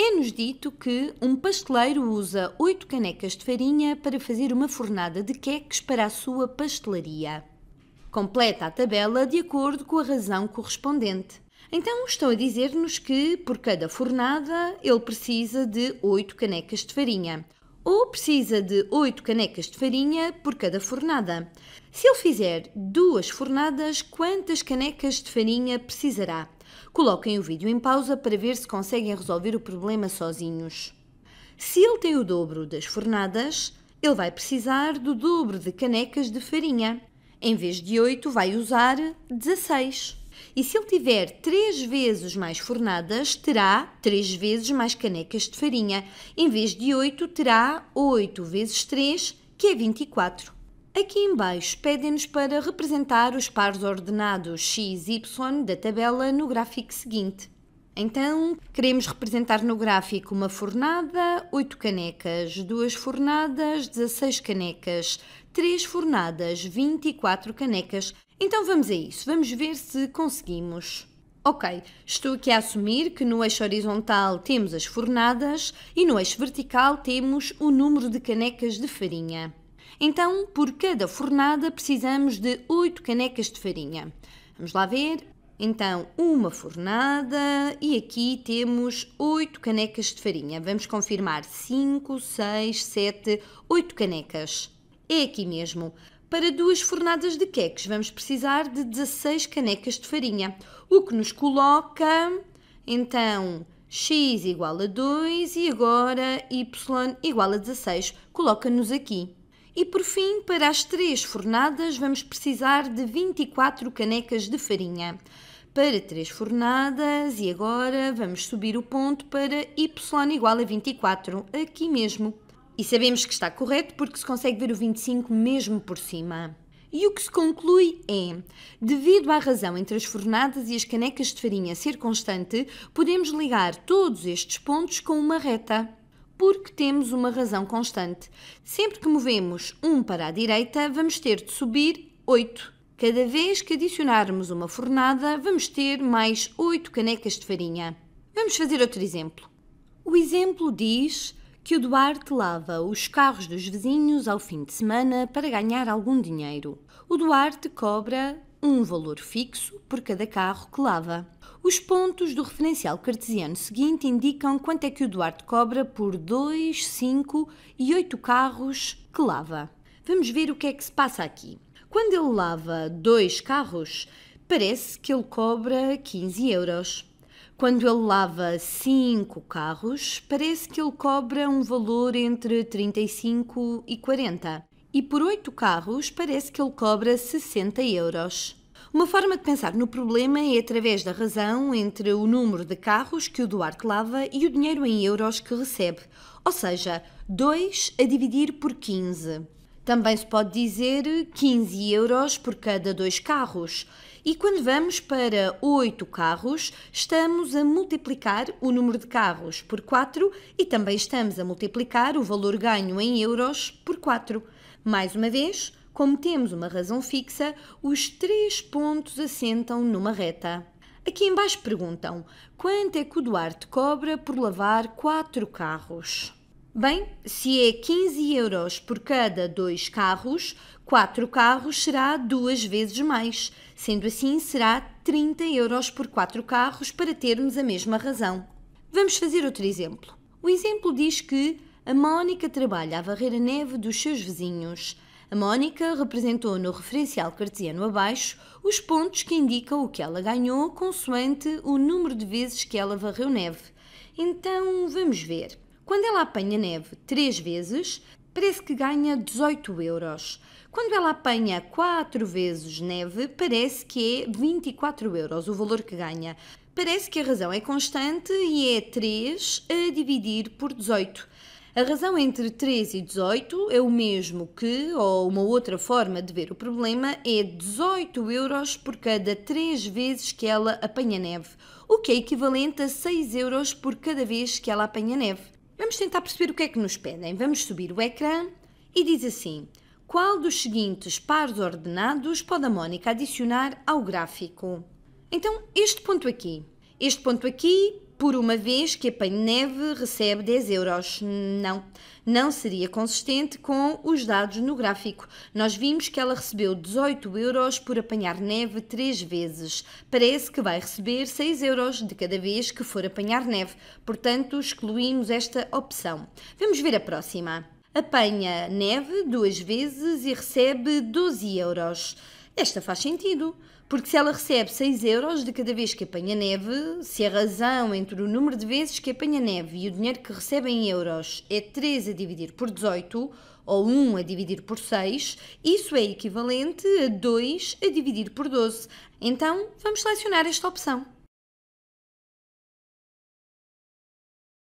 É-nos dito que um pasteleiro usa 8 canecas de farinha para fazer uma fornada de queques para a sua pastelaria. Completa a tabela de acordo com a razão correspondente. Então estão a dizer-nos que por cada fornada ele precisa de 8 canecas de farinha. Ou precisa de 8 canecas de farinha por cada fornada. Se ele fizer duas fornadas, quantas canecas de farinha precisará? Coloquem o vídeo em pausa para ver se conseguem resolver o problema sozinhos. Se ele tem o dobro das fornadas, ele vai precisar do dobro de canecas de farinha. Em vez de 8, vai usar 16. E se ele tiver 3 vezes mais fornadas, terá 3 vezes mais canecas de farinha. Em vez de 8, terá 8 vezes 3, que é 24. Aqui embaixo pedem-nos para representar os pares ordenados x e y da tabela no gráfico seguinte. Então, queremos representar no gráfico uma fornada, 8 canecas, duas fornadas, 16 canecas, três fornadas, 24 canecas. Então vamos a isso, vamos ver se conseguimos. Ok, estou aqui a assumir que no eixo horizontal temos as fornadas e no eixo vertical temos o número de canecas de farinha. Então, por cada fornada, precisamos de 8 canecas de farinha. Vamos lá ver. Então, uma fornada e aqui temos 8 canecas de farinha. Vamos confirmar 5, 6, 7, 8 canecas. É aqui mesmo. Para duas fornadas de queques, vamos precisar de 16 canecas de farinha, o que nos coloca, então, x igual a 2 e agora y igual a 16. Coloca-nos aqui. E por fim, para as três fornadas, vamos precisar de 24 canecas de farinha. Para três fornadas, e agora vamos subir o ponto para y igual a 24, aqui mesmo. E sabemos que está correto porque se consegue ver o 25 mesmo por cima. E o que se conclui é: devido à razão entre as fornadas e as canecas de farinha ser constante, podemos ligar todos estes pontos com uma reta porque temos uma razão constante. Sempre que movemos 1 para a direita, vamos ter de subir 8. Cada vez que adicionarmos uma fornada, vamos ter mais 8 canecas de farinha. Vamos fazer outro exemplo. O exemplo diz que o Duarte lava os carros dos vizinhos ao fim de semana para ganhar algum dinheiro. O Duarte cobra um valor fixo por cada carro que lava. Os pontos do referencial cartesiano seguinte indicam quanto é que o Duarte cobra por 2, 5 e 8 carros que lava. Vamos ver o que é que se passa aqui. Quando ele lava dois carros, parece que ele cobra 15 euros. Quando ele lava 5 carros, parece que ele cobra um valor entre 35 e 40 e por 8 carros parece que ele cobra 60 euros. Uma forma de pensar no problema é através da razão entre o número de carros que o Duarte lava e o dinheiro em euros que recebe, ou seja, 2 a dividir por 15. Também se pode dizer 15 euros por cada dois carros. E quando vamos para 8 carros, estamos a multiplicar o número de carros por 4 e também estamos a multiplicar o valor ganho em euros por 4. Mais uma vez, como temos uma razão fixa, os três pontos assentam numa reta. Aqui embaixo perguntam: quanto é que o Duarte cobra por lavar quatro carros? Bem, se é 15 euros por cada dois carros, quatro carros será duas vezes mais. Sendo assim, será 30 euros por quatro carros para termos a mesma razão. Vamos fazer outro exemplo. O exemplo diz que a Mónica trabalha a varrer a neve dos seus vizinhos. A Mónica representou no referencial cartesiano abaixo os pontos que indicam o que ela ganhou consoante o número de vezes que ela varreu neve. Então, vamos ver. Quando ela apanha neve três vezes, parece que ganha 18 euros. Quando ela apanha quatro vezes neve, parece que é 24 euros o valor que ganha. Parece que a razão é constante e é 3 a dividir por 18. A razão entre 13 e 18 é o mesmo que, ou uma outra forma de ver o problema, é 18 euros por cada 3 vezes que ela apanha neve, o que é equivalente a 6 euros por cada vez que ela apanha neve. Vamos tentar perceber o que é que nos pedem. Vamos subir o ecrã e diz assim: qual dos seguintes pares ordenados pode a Mónica adicionar ao gráfico? Então, este ponto aqui, este ponto aqui, por uma vez que apanho neve, recebe 10 euros. Não, não seria consistente com os dados no gráfico. Nós vimos que ela recebeu 18 euros por apanhar neve 3 vezes. Parece que vai receber 6 euros de cada vez que for apanhar neve. Portanto, excluímos esta opção. Vamos ver a próxima. Apanha neve duas vezes e recebe 12 euros. Esta faz sentido, porque se ela recebe 6 euros de cada vez que apanha neve, se a razão entre o número de vezes que apanha neve e o dinheiro que recebe em euros é 3 a dividir por 18 ou 1 a dividir por 6, isso é equivalente a 2 a dividir por 12. Então, vamos selecionar esta opção.